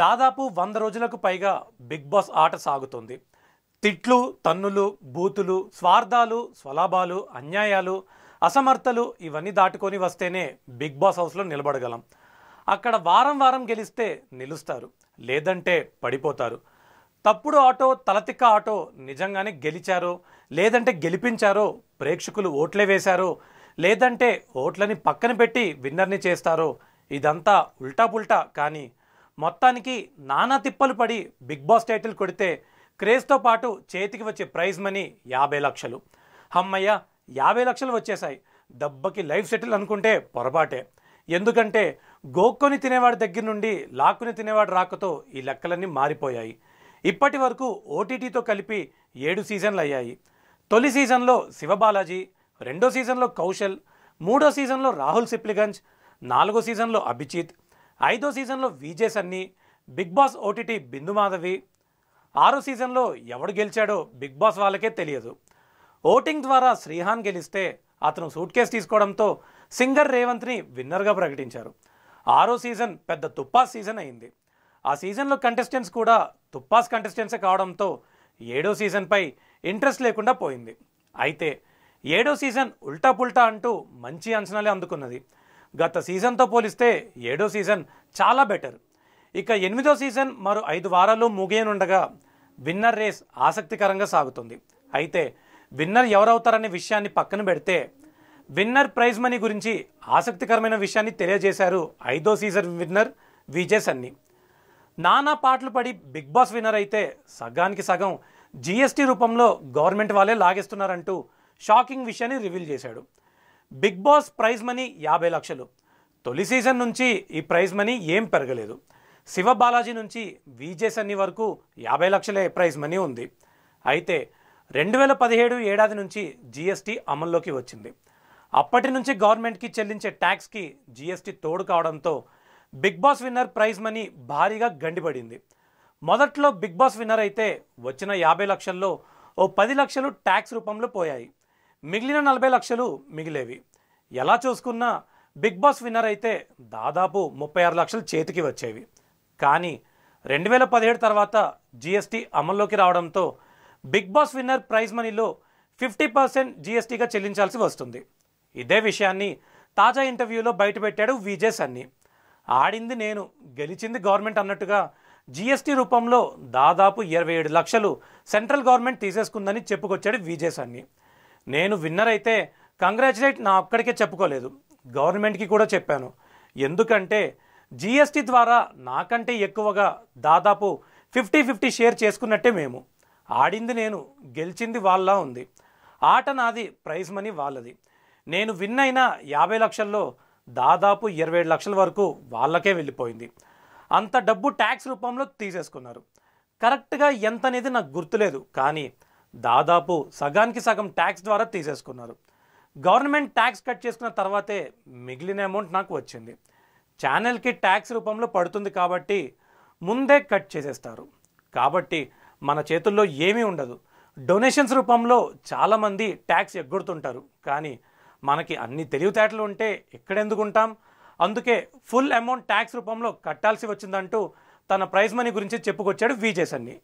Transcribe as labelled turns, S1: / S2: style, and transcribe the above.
S1: దాదాపు వంద రోజులకు పైగా బిగ్ బాస్ ఆట సాగుతుంది తిట్లు తన్నులు బూతులు స్వార్థాలు స్వలాభాలు అన్యాయాలు అసమర్థలు ఇవన్నీ దాటుకొని వస్తేనే బిగ్ బాస్ హౌస్లో నిలబడగలం అక్కడ వారం వారం గెలిస్తే నిలుస్తారు లేదంటే పడిపోతారు తప్పుడు ఆటో తలతిక్క ఆటో నిజంగానే గెలిచారో లేదంటే గెలిపించారో ప్రేక్షకులు ఓట్లే వేశారో లేదంటే ఓట్లని పక్కన పెట్టి విన్నర్ని చేస్తారో ఇదంతా ఉల్టాపుల్టా కానీ మొత్తానికి నానా తిప్పలు పడి బిగ్ బాస్ టైటిల్ కొడితే క్రేజ్తో పాటు చేతికి వచ్చే ప్రైజ్ మనీ యాభై లక్షలు హమ్మయ్య యాభై లక్షలు వచ్చేసాయి దెబ్బకి లైఫ్ సెటిల్ అనుకుంటే పొరపాటే ఎందుకంటే గోక్కొని తినేవాడి దగ్గర నుండి లాక్కుని తినేవాడు రాకతో ఈ లెక్కలన్నీ మారిపోయాయి ఇప్పటి వరకు ఓటీటీతో కలిపి ఏడు సీజన్లు అయ్యాయి తొలి సీజన్లో శివబాలాజీ రెండో సీజన్లో కౌశల్ మూడో సీజన్లో రాహుల్ సిప్లిగంజ్ నాలుగో సీజన్లో అభిజిత్ ఐదో సీజన్లో VJ Sunny Bigg Boss OTT Bindu Madhavi ఆరో సీజన్లో ఎవడు గెలిచాడో బిగ్ బాస్ వాళ్ళకే తెలియదు ఓటింగ్ ద్వారా శ్రీహాన్ గెలిస్తే అతను సూట్ కేసు తీసుకోవడంతో సింగర్ రేవంత్ని విన్నర్గా ప్రకటించారు ఆరో సీజన్ పెద్ద తుప్పాస్ సీజన్ అయింది ఆ సీజన్లో కంటెస్టెంట్స్ కూడా తుప్పాస్ కంటెస్టెంట్సే కావడంతో ఏడో సీజన్పై ఇంట్రెస్ట్ లేకుండా పోయింది అయితే ఏడో సీజన్ ఉల్టా పుల్టా అంటూ మంచి అంచనాలే అందుకున్నది గత సీజన్తో పోలిస్తే ఏడో సీజన్ చాలా బెటర్ ఇక ఎనిమిదో సీజన్ మరో ఐదు వారాలు ముగియనుండగా విన్నర్ రేస్ ఆసక్తికరంగా సాగుతుంది అయితే విన్నర్ ఎవరవుతారనే విషయాన్ని పక్కన పెడితే విన్నర్ ప్రైజ్ మనీ గురించి ఆసక్తికరమైన విషయాన్ని తెలియజేశారు ఐదో సీజన్ విన్నర్ విజయ్ సన్ని నానా పాటలు పడి బిగ్ బాస్ విన్నర్ అయితే సగానికి సగం జీఎస్టీ రూపంలో గవర్నమెంట్ వాళ్ళే లాగేస్తున్నారంటూ షాకింగ్ విషయాన్ని రివీల్ చేశాడు బిగ్ బాస్ ప్రైజ్ మనీ యాభై లక్షలు తొలి సీజన్ నుంచి ఈ ప్రైజ్ మనీ ఏం పెరగలేదు శివ బాలాజీ నుంచి విజే సన్ని వరకు యాభై లక్షలే ప్రైజ్ మనీ ఉంది అయితే రెండు వేల పదిహేడు ఏడాది నుంచి జిఎస్టీ అమల్లోకి వచ్చింది అప్పటి నుంచి గవర్నమెంట్కి చెల్లించే ట్యాక్స్కి జిఎస్టీ తోడు కావడంతో Bigg Boss winner prize money భారీగా గండిపడింది మొదట్లో బిగ్ బాస్ విన్నర్ అయితే వచ్చిన యాభై లక్షల్లో ఓ పది లక్షలు ట్యాక్స్ రూపంలో పోయాయి మిగిలిన నలభై లక్షలు మిగిలేవి ఎలా చూసుకున్నా బిగ్ బాస్ విన్నర్ అయితే దాదాపు ముప్పై ఆరు లక్షలు చేతికి వచ్చేవి కానీ రెండు వేల పదిహేడు తర్వాత జీఎస్టీ అమల్లోకి రావడంతో బిగ్ బాస్ విన్నర్ ప్రైజ్ మనీలో ఫిఫ్టీ పర్సెంట్ జీఎస్టీగా చెల్లించాల్సి వస్తుంది ఇదే విషయాన్ని తాజా ఇంటర్వ్యూలో బయటపెట్టాడు విజయ్ సన్ని ఆడింది నేను గెలిచింది గవర్నమెంట్ అన్నట్టుగా జీఎస్టీ రూపంలో దాదాపు ఇరవై ఏడు లక్షలు సెంట్రల్ గవర్నమెంట్ తీసేసుకుందని చెప్పుకొచ్చాడు విజయ్ సన్ని నేను విన్నర్ అయితే కంగ్రాచులేట్ నా ఒక్కడికే చెప్పుకోలేదు గవర్నమెంట్కి కూడా చెప్పాను ఎందుకంటే జిఎస్టీ ద్వారా నాకంటే ఎక్కువగా దాదాపు ఫిఫ్టీ ఫిఫ్టీ షేర్ చేసుకున్నట్టే మేము ఆడింది నేను గెలిచింది వాళ్ళ ఉంది ఆట నాది ప్రైజ్ మనీ వాళ్ళది నేను విన్ అయిన యాభై లక్షల్లో దాదాపు ఇరవై ఏడు లక్షల వరకు వాళ్ళకే వెళ్ళిపోయింది అంత డబ్బు ట్యాక్స్ రూపంలో తీసేసుకున్నారు కరెక్ట్గా ఎంత అనేది నాకు గుర్తులేదు కానీ దాదాపు సగానికి సగం ట్యాక్స్ ద్వారా తీసేసుకున్నారు గవర్నమెంట్ ట్యాక్స్ కట్ చేసుకున్న తర్వాతే మిగిలిన అమౌంట్ నాకు వచ్చింది ఛానల్కి ట్యాక్స్ రూపంలో పడుతుంది కాబట్టి ముందే కట్ చేసేస్తారు కాబట్టి మన చేతుల్లో ఏమీ ఉండదు డొనేషన్స్ రూపంలో చాలామంది ట్యాక్స్ ఎగ్గొడుతుంటారు కానీ మనకి అన్ని తెలివితేటలు ఉంటే ఎక్కడెందుకుంటాం అందుకే ఫుల్ అమౌంట్ ట్యాక్స్ రూపంలో కట్టాల్సి వచ్చిందంటూ తన ప్రైజ్ మనీ గురించి చెప్పుకొచ్చాడు విజేసన్ని